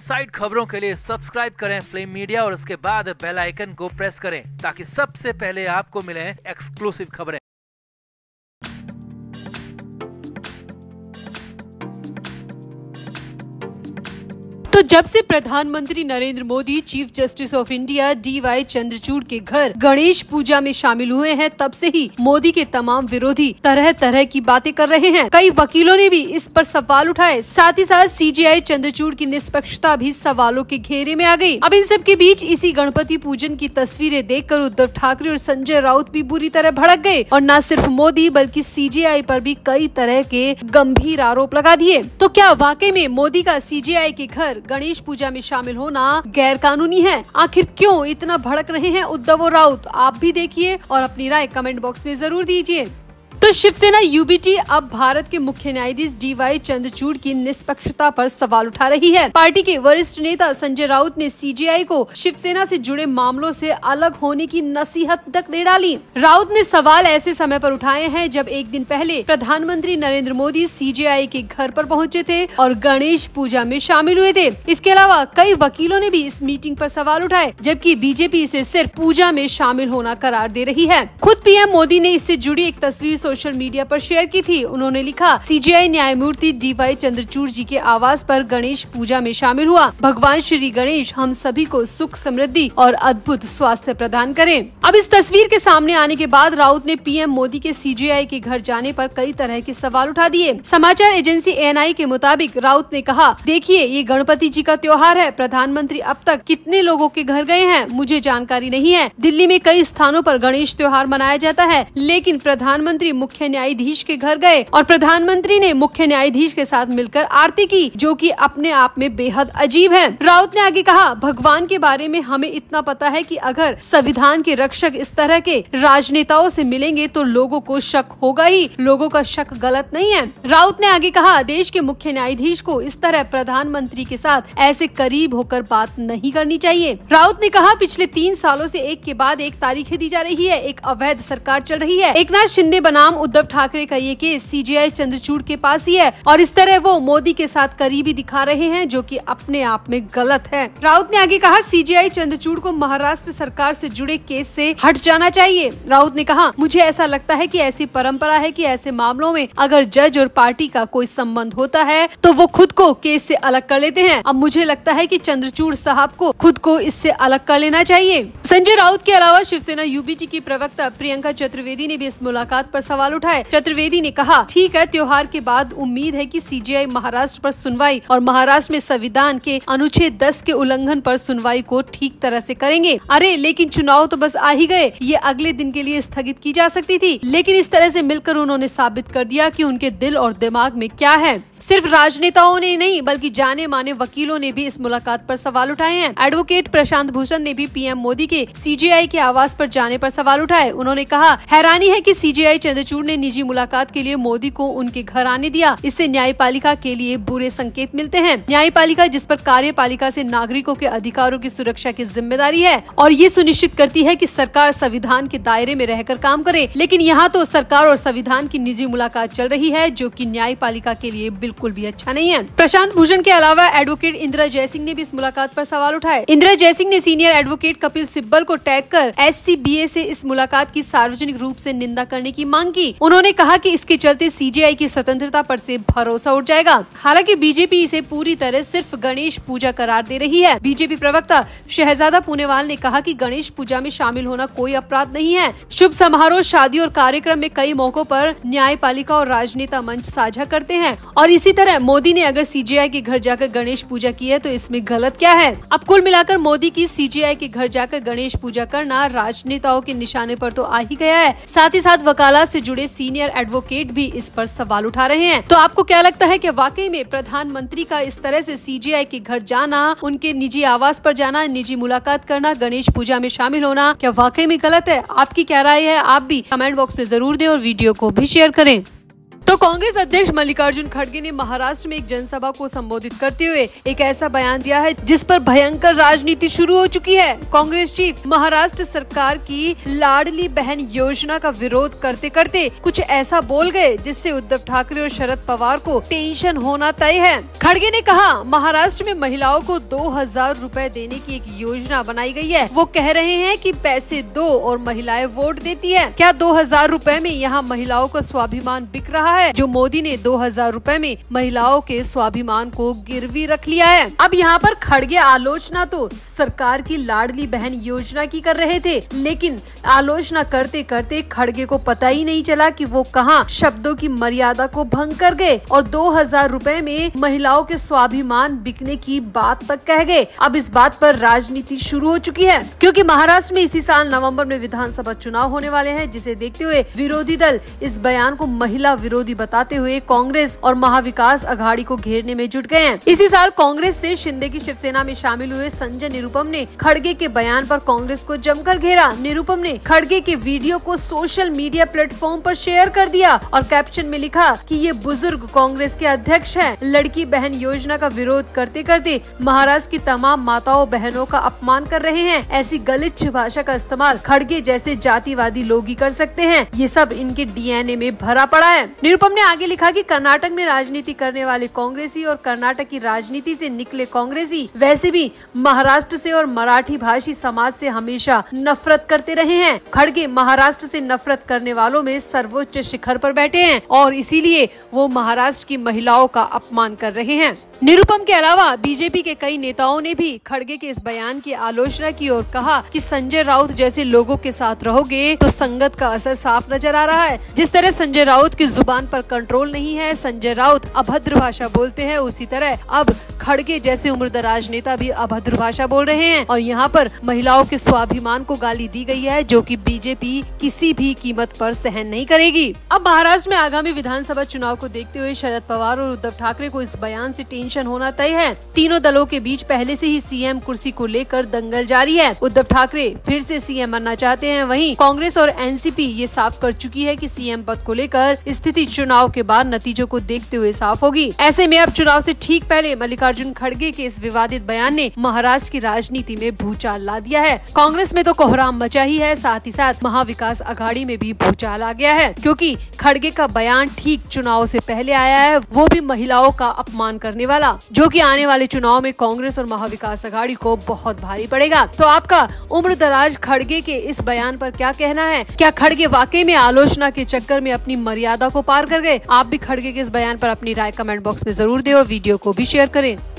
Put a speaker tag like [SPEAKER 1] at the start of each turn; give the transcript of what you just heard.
[SPEAKER 1] side खबरों के लिए सब्सक्राइब करें फ्लेम मीडिया और उसके बाद बेल आइकन को प्रेस करें ताकि सबसे पहले आपको मिले एक्सक्लूसिव खबरें तो जब से प्रधानमंत्री Narendra Modi chief justice of India D Y Chandrachud के घर गणेश पूजा में शामिल हुए हैं तब से ही मोदी के तमाम विरोधी तरह तरह की बातें कर रहे हैं कई वकीलों ने भी इस पर सवाल उठाए साथ ही साथ सीजीआई चंद्रचूड़ की निष्पक्षता भी सवालों के घेरे में आ गई अब इन सब के बीच इसी गणपति पूजन की तस्वीरें कर उद्धव ठाकरे और संजय राउत भी बुरी तरह भड़क गए और न सिर्फ मोदी बल्कि सीजीआई पर भी कई तरह के गंभीर आरोप लगा दिए तो क्या वाकई में मोदी का सीजीआई के घर गणेश पूजा में शामिल होना गैर कानूनी है आखिर क्यों इतना भड़क रहे हैं उद्धव और राउत आप भी देखिए और अपनी राय कमेंट बॉक्स में जरूर दीजिए तो शिवसेना यूबीटी अब भारत के मुख्य न्यायाधीश डीवाई चंद्रचूड़ की निष्पक्षता पर सवाल उठा रही है पार्टी के वरिष्ठ नेता संजय राउत ने सीजीआई को शिवसेना से जुड़े मामलों से अलग होने की नसीहत तक दे डाली राउत ने सवाल ऐसे समय पर उठाए हैं जब एक दिन पहले प्रधानमंत्री नरेंद्र मोदी सी के घर आरोप पहुँचे थे और गणेश पूजा में शामिल हुए थे इसके अलावा कई वकीलों ने भी इस मीटिंग आरोप सवाल उठाए जबकि बीजेपी इसे सिर्फ पूजा में शामिल होना करार दे रही है खुद पीएम मोदी ने इससे जुड़ी एक तस्वीर सोशल मीडिया पर शेयर की थी उन्होंने लिखा सीजीआई न्यायमूर्ति डी वाई चंद्रचूड़ जी के आवास पर गणेश पूजा में शामिल हुआ भगवान श्री गणेश हम सभी को सुख समृद्धि और अद्भुत स्वास्थ्य प्रदान करें अब इस तस्वीर के सामने आने के बाद राउत ने पीएम मोदी के सीजीआई के घर जाने पर कई तरह के सवाल उठा दिए समाचार एजेंसी एएनआई के मुताबिक राउत ने कहा देखिए ये गणपति जी का त्योहार है प्रधानमंत्री अब तक कितने लोगों के घर गए हैं मुझे जानकारी नहीं है दिल्ली में कई स्थानों पर गणेश त्योहार मनाया जाता है लेकिन प्रधानमंत्री मुख्य न्यायाधीश के घर गए और प्रधानमंत्री ने मुख्य न्यायाधीश के साथ मिलकर आरती की जो की अपने आप में बेहद अजीब है राउत ने आगे कहा भगवान के बारे में हमें इतना पता है की अगर संविधान के रक्षक इस तरह के राजनेताओं ऐसी मिलेंगे तो लोगो को शक होगा ही लोगो का शक गलत नहीं है राउत ने आगे कहा देश के मुख्य न्यायाधीश को इस तरह प्रधानमंत्री के साथ ऐसे करीब होकर बात नहीं करनी चाहिए राउत ने कहा पिछले तीन सालों से एक के बाद एक तारीखें दी जा रही है एक अवैध सरकार चल रही है एक नाथ शिंदे बनाम नाम उद्धव ठाकरे का ये केस सीजीआई चंद्रचूड़ के पास ही है और इस तरह वो मोदी के साथ करीबी दिखा रहे हैं जो कि अपने आप में गलत है राउत ने आगे कहा सीजीआई चंद्रचूड़ को महाराष्ट्र सरकार से जुड़े केस से हट जाना चाहिए राउत ने कहा मुझे ऐसा लगता है कि ऐसी परंपरा है कि ऐसे मामलों में अगर जज और पार्टी का कोई संबंध होता है तो वो खुद को केस से अलग कर लेते हैं अब मुझे लगता है कि चंद्रचूड़ साहब को खुद को इससे अलग कर लेना चाहिए संजय राउत के अलावा शिवसेना यूबीटी की प्रवक्ता प्रियंका चतुर्वेदी ने भी इस मुलाकात पर सवाल सवाल उठाए चतुर्वेदी ने कहा ठीक है त्योहार के बाद उम्मीद है कि सीजीआई महाराष्ट्र पर सुनवाई और महाराष्ट्र में संविधान के अनुच्छेद दस के उल्लंघन पर सुनवाई को ठीक तरह से करेंगे अरे लेकिन चुनाव तो बस आ ही गए ये अगले दिन के लिए स्थगित की जा सकती थी लेकिन इस तरह से मिलकर उन्होंने साबित कर दिया कि उनके दिल और दिमाग में क्या है सिर्फ राजनेताओं ने नहीं बल्कि जाने माने वकीलों ने भी इस मुलाकात पर सवाल उठाए हैं एडवोकेट प्रशांत भूषण ने भी पीएम मोदी के सीजीआई के आवास पर जाने पर सवाल उठाए उन्होंने कहा हैरानी है कि सीजीआई चंद्र येचूर ने निजी मुलाकात के लिए मोदी को उनके घर आने दिया इससे न्यायपालिका के लिए बुरे संकेत मिलते हैं न्यायपालिका जिस पर कार्यपालिका से नागरिकों के अधिकारों की सुरक्षा की जिम्मेदारी है और ये सुनिश्चित करती है की सरकार संविधान के दायरे में रहकर काम करे लेकिन यहाँ तो सरकार और संविधान की निजी मुलाकात चल रही है जो की न्यायपालिका के लिए बिल्कुल भी अच्छा नहीं है प्रशांत भूषण के अलावा एडवोकेट इंदिरा जयसिंह ने भी इस मुलाकात आरोप सवाल उठाए इंदिरा जयसिंह ने सीनियर एडवोकेट कपिल सिब्बल को टैग कर एस सी बी इस मुलाकात की सार्वजनिक रूप ऐसी निंदा करने की मांग की की उन्होंने कहा कि इसके चलते सीजेआई की स्वतंत्रता पर से भरोसा उठ जाएगा हालांकि बीजेपी इसे पूरी तरह सिर्फ गणेश पूजा करार दे रही है बीजेपी प्रवक्ता शहजादा पुनेवाल ने कहा कि गणेश पूजा में शामिल होना कोई अपराध नहीं है शुभ समारोह शादी और कार्यक्रम में कई मौकों पर न्यायपालिका और राजनेता मंच साझा करते हैं और इसी तरह मोदी ने अगर सीजेआई के घर जाकर गणेश पूजा की है तो इसमें गलत क्या है अब कुल मिलाकर मोदी की सीजेआई के घर जाकर गणेश पूजा करना राजनेताओं के निशाने पर तो आ ही गया है साथ ही साथ वकालत से जुड़े सीनियर एडवोकेट भी इस पर सवाल उठा रहे हैं तो आपको क्या लगता है की वाकई में प्रधानमंत्री का इस तरह ऐसी सीजीआई के घर जाना उनके निजी आवास आरोप जाना निजी मुलाकात करना गणेश पूजा में शामिल होना क्या वाकई में गलत है आपकी क्या राय है आप भी कमेंट बॉक्स में जरूर दे और वीडियो को भी शेयर करें तो कांग्रेस अध्यक्ष मल्लिकार्जुन खड़गे ने महाराष्ट्र में एक जनसभा को संबोधित करते हुए एक ऐसा बयान दिया है जिस पर भयंकर राजनीति शुरू हो चुकी है कांग्रेस चीफ महाराष्ट्र सरकार की लाडली बहन योजना का विरोध करते करते कुछ ऐसा बोल गए जिससे उद्धव ठाकरे और शरद पवार को टेंशन होना तय है खड़गे ने कहा महाराष्ट्र में महिलाओं को दो हजार रूपए देने की एक योजना बनाई गयी है वो कह रहे हैं की पैसे दो और महिलाएं वोट देती है क्या दो हजार रूपए में यहाँ महिलाओं का स्वाभिमान बिक रहा है है जो मोदी ने दो हजार रूपए में महिलाओं के स्वाभिमान को गिरवी रख लिया है अब यहाँ पर खड़गे आलोचना तो सरकार की लाडली बहन योजना की कर रहे थे लेकिन आलोचना करते करते खड़गे को पता ही नहीं चला कि वो कहाँ शब्दों की मर्यादा को भंग कर गए और दो हजार रूपए में महिलाओं के स्वाभिमान बिकने की बात तक कह गए अब इस बात पर राजनीति शुरू हो चुकी है क्योंकि महाराष्ट्र में इसी साल नवंबर में विधानसभा चुनाव होने वाले हैं जिसे देखते हुए विरोधी दल इस बयान को महिला विरोधी विरोधी बताते हुए कांग्रेस और महाविकास अघाड़ी को घेरने में जुट गए हैं इसी साल कांग्रेस से शिंदे की शिवसेना में शामिल हुए संजय निरुपम ने खड़गे के बयान पर कांग्रेस को जमकर घेरा निरुपम ने खड़गे के वीडियो को सोशल मीडिया प्लेटफॉर्म पर शेयर कर दिया और कैप्शन में लिखा कि ये बुजुर्ग कांग्रेस के अध्यक्ष हैं लड़की बहन योजना का विरोध करते करते महाराष्ट्र की तमाम माताओं बहनों का अपमान कर रहे हैं ऐसी गलिच्छ भाषा का इस्तेमाल खड़गे जैसे जातिवादी लोग ही कर सकते हैं ये सब इनके डीएनए में भरा पड़ा है निरुपम ने आगे लिखा कि कर्नाटक में राजनीति करने वाले कांग्रेसी और कर्नाटक की राजनीति से निकले कांग्रेसी वैसे भी महाराष्ट्र से और मराठी भाषी समाज से हमेशा नफरत करते रहे हैं खड़गे महाराष्ट्र से नफरत करने वालों में सर्वोच्च शिखर पर बैठे हैं और इसीलिए वो महाराष्ट्र की महिलाओं का अपमान कर रहे हैं निरुपम के अलावा बीजेपी के कई नेताओं ने भी खड़गे के इस बयान की आलोचना की और कहा कि संजय राउत जैसे लोगों के साथ रहोगे तो संगत का असर साफ नजर आ रहा है जिस तरह संजय राउत की जुबान पर कंट्रोल नहीं है संजय राउत अभद्र भाषा बोलते हैं उसी तरह अब खड़गे जैसे उम्रदराज नेता भी अभद्र भाषा बोल रहे हैं और यहाँ पर महिलाओं के स्वाभिमान को गाली दी गई है जो कि बीजेपी किसी भी कीमत पर सहन नहीं करेगी अब महाराष्ट्र में आगामी विधानसभा चुनाव को देखते हुए शरद पवार और उद्धव ठाकरे को इस बयान से टेंशन होना तय है तीनों दलों के बीच पहले से ही सीएम कुर्सी को लेकर दंगल जारी है उद्धव ठाकरे फिर से सीएम बनना चाहते हैं वहीं कांग्रेस और एनसीपी ये साफ कर चुकी है कि सीएम पद को लेकर स्थिति चुनाव के बाद नतीजों को देखते हुए साफ होगी ऐसे में अब चुनाव से ठीक पहले मल्लिकार्जुन खड़गे के इस विवादित बयान ने महाराष्ट्र की राजनीति में भूचाल ला दिया है कांग्रेस में तो कोहराम मचा ही है साथ ही साथ महाविकास अघाड़ी में भी भूचाल आ गया है क्योंकि खड़गे का बयान ठीक चुनाव से पहले आया है वो भी महिलाओं का अपमान करने वाला जो कि आने वाले चुनाव में कांग्रेस और महाविकास अघाड़ी को बहुत भारी पड़ेगा तो आपका उम्र दराज खड़गे के इस बयान पर क्या कहना है क्या खड़गे वाकई में आलोचना के चक्कर में अपनी मर्यादा को पा पार कर गए आप भी खड़गे के इस बयान पर अपनी राय कमेंट बॉक्स में जरूर दें और वीडियो को भी शेयर करें